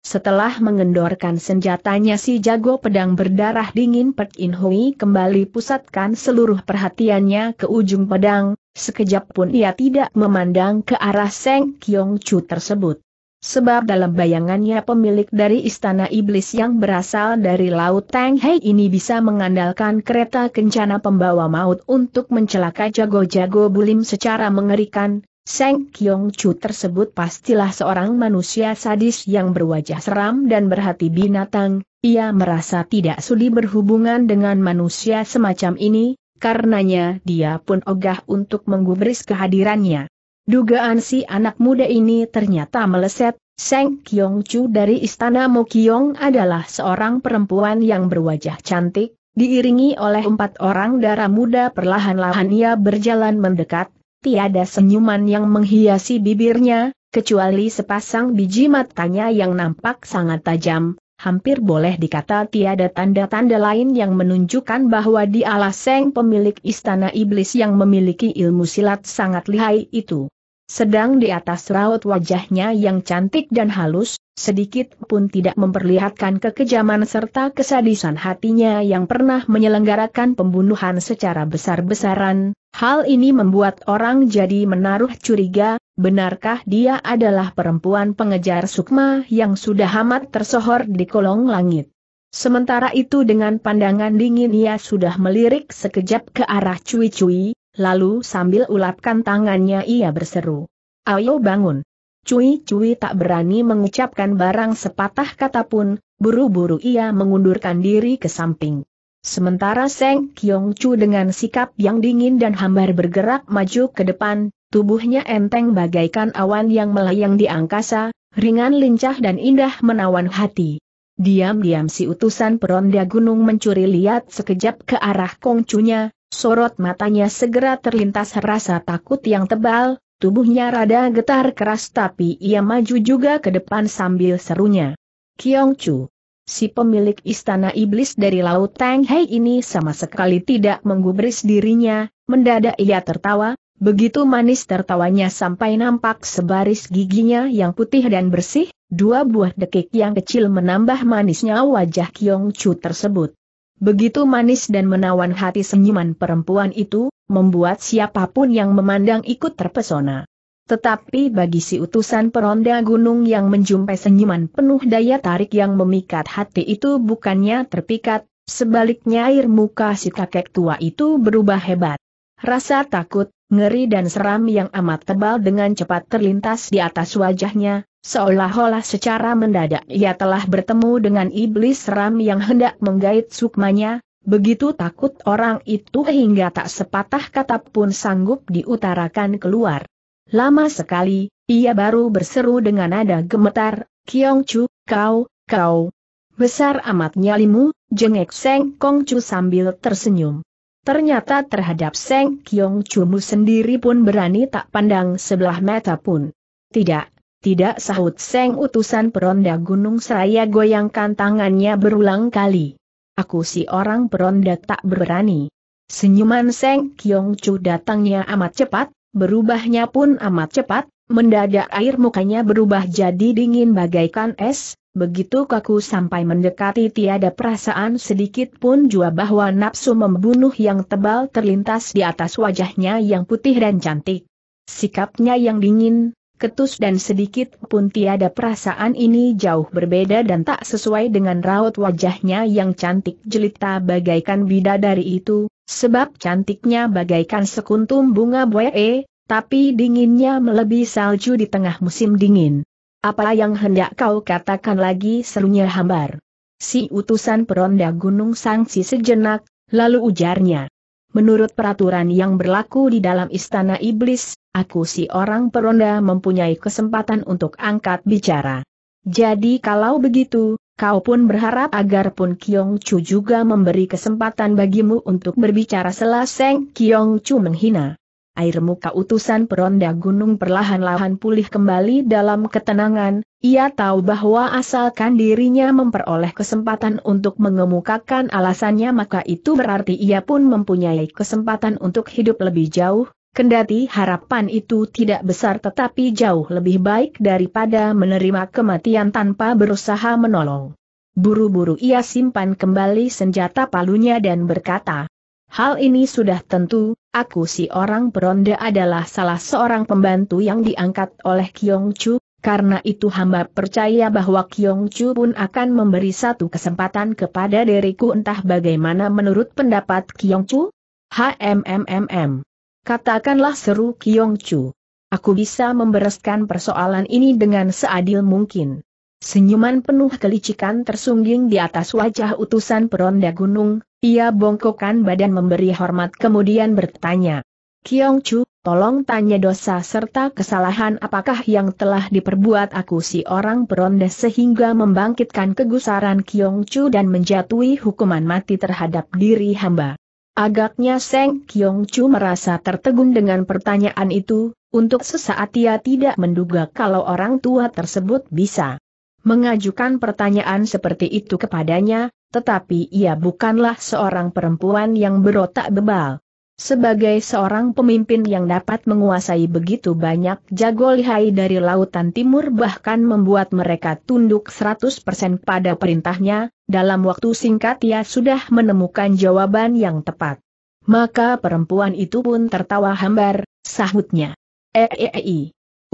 [SPEAKER 1] setelah mengendorkan senjatanya si jago pedang berdarah dingin Pek In Hui kembali pusatkan seluruh perhatiannya ke ujung pedang, sekejap pun ia tidak memandang ke arah Seng Kiong Chu tersebut. Sebab dalam bayangannya pemilik dari istana iblis yang berasal dari Laut Tang Hei ini bisa mengandalkan kereta kencana pembawa maut untuk mencelakai jago-jago bulim secara mengerikan, Seng Kyong Chu tersebut pastilah seorang manusia sadis yang berwajah seram dan berhati binatang, ia merasa tidak sudi berhubungan dengan manusia semacam ini, karenanya dia pun ogah untuk menggubris kehadirannya. Dugaan si anak muda ini ternyata meleset, Seng Kyong Chu dari Istana Mokyong adalah seorang perempuan yang berwajah cantik, diiringi oleh empat orang darah muda perlahan-lahan ia berjalan mendekat, tiada senyuman yang menghiasi bibirnya, kecuali sepasang biji matanya yang nampak sangat tajam, hampir boleh dikata tiada tanda-tanda lain yang menunjukkan bahwa dialah Seng pemilik istana iblis yang memiliki ilmu silat sangat lihai itu. Sedang di atas raut wajahnya yang cantik dan halus, sedikit pun tidak memperlihatkan kekejaman serta kesadisan hatinya yang pernah menyelenggarakan pembunuhan secara besar-besaran, Hal ini membuat orang jadi menaruh curiga, benarkah dia adalah perempuan pengejar sukma yang sudah amat tersohor di kolong langit. Sementara itu dengan pandangan dingin ia sudah melirik sekejap ke arah cui-cui, lalu sambil ulapkan tangannya ia berseru. Ayo bangun. Cui-cui tak berani mengucapkan barang sepatah kata pun, buru-buru ia mengundurkan diri ke samping. Sementara Seng Kyong Chu dengan sikap yang dingin dan hambar bergerak maju ke depan, tubuhnya enteng bagaikan awan yang melayang di angkasa, ringan lincah dan indah menawan hati. Diam-diam si utusan peronda gunung mencuri lihat sekejap ke arah Chunya, sorot matanya segera terlintas rasa takut yang tebal, Tubuhnya rada getar keras tapi ia maju juga ke depan sambil serunya. Kiong Chu, si pemilik istana iblis dari Laut Tang Hei ini sama sekali tidak menggubris dirinya, mendadak ia tertawa, begitu manis tertawanya sampai nampak sebaris giginya yang putih dan bersih, dua buah dekik yang kecil menambah manisnya wajah Kiong Chu tersebut. Begitu manis dan menawan hati senyuman perempuan itu, membuat siapapun yang memandang ikut terpesona. Tetapi bagi si utusan peronda gunung yang menjumpai senyuman penuh daya tarik yang memikat hati itu bukannya terpikat, sebaliknya air muka si kakek tua itu berubah hebat. Rasa takut, ngeri dan seram yang amat tebal dengan cepat terlintas di atas wajahnya, seolah-olah secara mendadak ia telah bertemu dengan iblis seram yang hendak menggait sukmanya, begitu takut orang itu hingga tak sepatah kata pun sanggup diutarakan keluar. Lama sekali, ia baru berseru dengan nada gemetar, Kiong Chu, kau, kau. Besar amat nyalimu, jengek Seng Kong Chu sambil tersenyum. Ternyata terhadap Seng Kiong Chumu sendiri pun berani tak pandang sebelah mata pun. Tidak, tidak sahut Seng utusan peronda Gunung Seraya goyangkan tangannya berulang kali. Aku si orang peronda tak berani. Senyuman Seng Kiong Chu datangnya amat cepat, Berubahnya pun amat cepat, mendadak air mukanya berubah jadi dingin bagaikan es, begitu kaku sampai mendekati tiada perasaan sedikit pun jua bahwa nafsu membunuh yang tebal terlintas di atas wajahnya yang putih dan cantik. Sikapnya yang dingin, ketus dan sedikit pun tiada perasaan ini jauh berbeda dan tak sesuai dengan raut wajahnya yang cantik jelita bagaikan bidadari itu, Sebab cantiknya bagaikan sekuntum bunga buee, eh, tapi dinginnya melebihi salju di tengah musim dingin. Apa yang hendak kau katakan lagi serunya hambar. Si utusan peronda gunung sangsi sejenak, lalu ujarnya. Menurut peraturan yang berlaku di dalam istana iblis, aku si orang peronda mempunyai kesempatan untuk angkat bicara. Jadi kalau begitu, Kau pun berharap agar pun Kiong Chu juga memberi kesempatan bagimu untuk berbicara selaseng Kiong Chu menghina. Air muka utusan peronda gunung perlahan-lahan pulih kembali dalam ketenangan, ia tahu bahwa asalkan dirinya memperoleh kesempatan untuk mengemukakan alasannya maka itu berarti ia pun mempunyai kesempatan untuk hidup lebih jauh, Kendati harapan itu tidak besar tetapi jauh lebih baik daripada menerima kematian tanpa berusaha menolong. Buru-buru ia simpan kembali senjata palunya dan berkata, Hal ini sudah tentu, aku si orang peronda adalah salah seorang pembantu yang diangkat oleh Kyong Chu, karena itu hamba percaya bahwa Kyong Chu pun akan memberi satu kesempatan kepada diriku entah bagaimana menurut pendapat Kyong Chu? HMMMM Katakanlah seru Kiong Chu. Aku bisa membereskan persoalan ini dengan seadil mungkin. Senyuman penuh kelicikan tersungging di atas wajah utusan peronda gunung, ia bongkokkan badan memberi hormat kemudian bertanya. Kiong Chu, tolong tanya dosa serta kesalahan apakah yang telah diperbuat aku si orang peronda sehingga membangkitkan kegusaran Kiong Chu dan menjatuhi hukuman mati terhadap diri hamba. Agaknya Seng Kyong Chu merasa tertegun dengan pertanyaan itu, untuk sesaat ia tidak menduga kalau orang tua tersebut bisa mengajukan pertanyaan seperti itu kepadanya, tetapi ia bukanlah seorang perempuan yang berotak bebal. Sebagai seorang pemimpin yang dapat menguasai begitu banyak jago lihai dari lautan timur bahkan membuat mereka tunduk 100% pada perintahnya, dalam waktu singkat ia sudah menemukan jawaban yang tepat. Maka perempuan itu pun tertawa hambar, sahutnya. Eei, eh, eh, eh,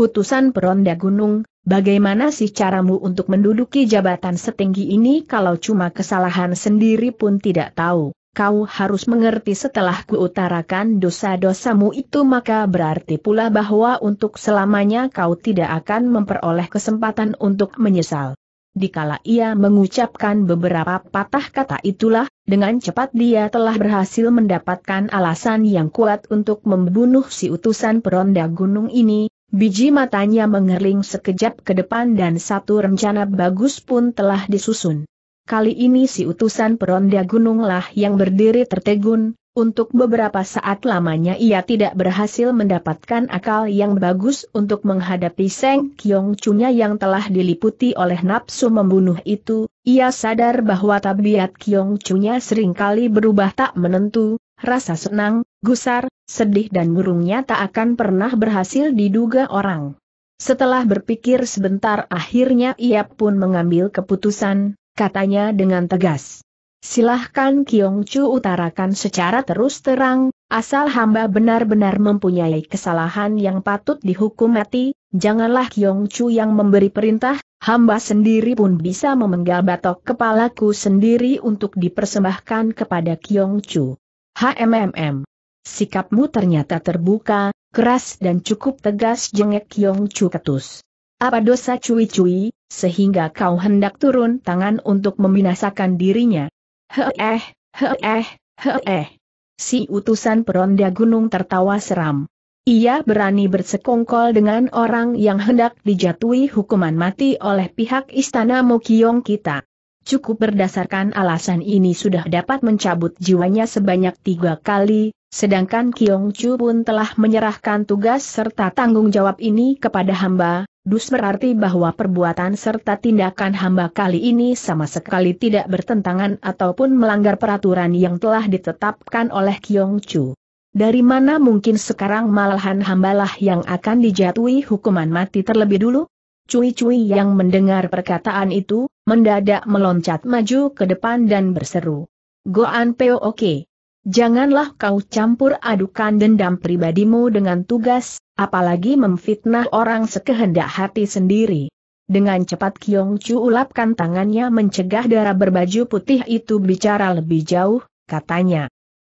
[SPEAKER 1] utusan peronda gunung, bagaimana sih caramu untuk menduduki jabatan setinggi ini kalau cuma kesalahan sendiri pun tidak tahu? kau harus mengerti setelah kuutarakan dosa-dosamu itu maka berarti pula bahwa untuk selamanya kau tidak akan memperoleh kesempatan untuk menyesal. Dikala ia mengucapkan beberapa patah kata itulah, dengan cepat dia telah berhasil mendapatkan alasan yang kuat untuk membunuh si utusan peronda gunung ini, biji matanya mengerling sekejap ke depan dan satu rencana bagus pun telah disusun kali ini si utusan peronda gununglah yang berdiri tertegun, untuk beberapa saat lamanya ia tidak berhasil mendapatkan akal yang bagus untuk menghadapi Seng Kiong Chunya yang telah diliputi oleh nafsu membunuh itu, ia sadar bahwa tabiat Kiong Chunya seringkali berubah tak menentu, rasa senang, gusar, sedih dan murungnya tak akan pernah berhasil diduga orang. Setelah berpikir sebentar akhirnya ia pun mengambil keputusan, katanya dengan tegas. Silahkan Kiong Chu utarakan secara terus terang, asal hamba benar-benar mempunyai kesalahan yang patut dihukum mati, janganlah Kiong Chu yang memberi perintah, hamba sendiri pun bisa memenggal batok kepalaku sendiri untuk dipersembahkan kepada Kiong Chu. HMMM. Sikapmu ternyata terbuka, keras dan cukup tegas jengek Kiong Chu ketus. Apa dosa cuy-cuy sehingga kau hendak turun tangan untuk membinasakan dirinya? Heeh, heeh, heeh. Si utusan peronda gunung tertawa seram. Ia berani bersekongkol dengan orang yang hendak dijatuhi hukuman mati oleh pihak istana Mokyong kita. Cukup berdasarkan alasan ini sudah dapat mencabut jiwanya sebanyak tiga kali, sedangkan Kyong Chu pun telah menyerahkan tugas serta tanggung jawab ini kepada hamba, Dus berarti bahwa perbuatan serta tindakan hamba kali ini sama sekali tidak bertentangan ataupun melanggar peraturan yang telah ditetapkan oleh Kyong Chu. Dari mana mungkin sekarang malahan hambalah yang akan dijatuhi hukuman mati terlebih dulu? Cui-cui yang mendengar perkataan itu, mendadak meloncat maju ke depan dan berseru. Goan Peo Oke. Janganlah kau campur adukan dendam pribadimu dengan tugas, apalagi memfitnah orang sekehendak hati sendiri. Dengan cepat Kiong Chu ulapkan tangannya mencegah darah berbaju putih itu bicara lebih jauh, katanya.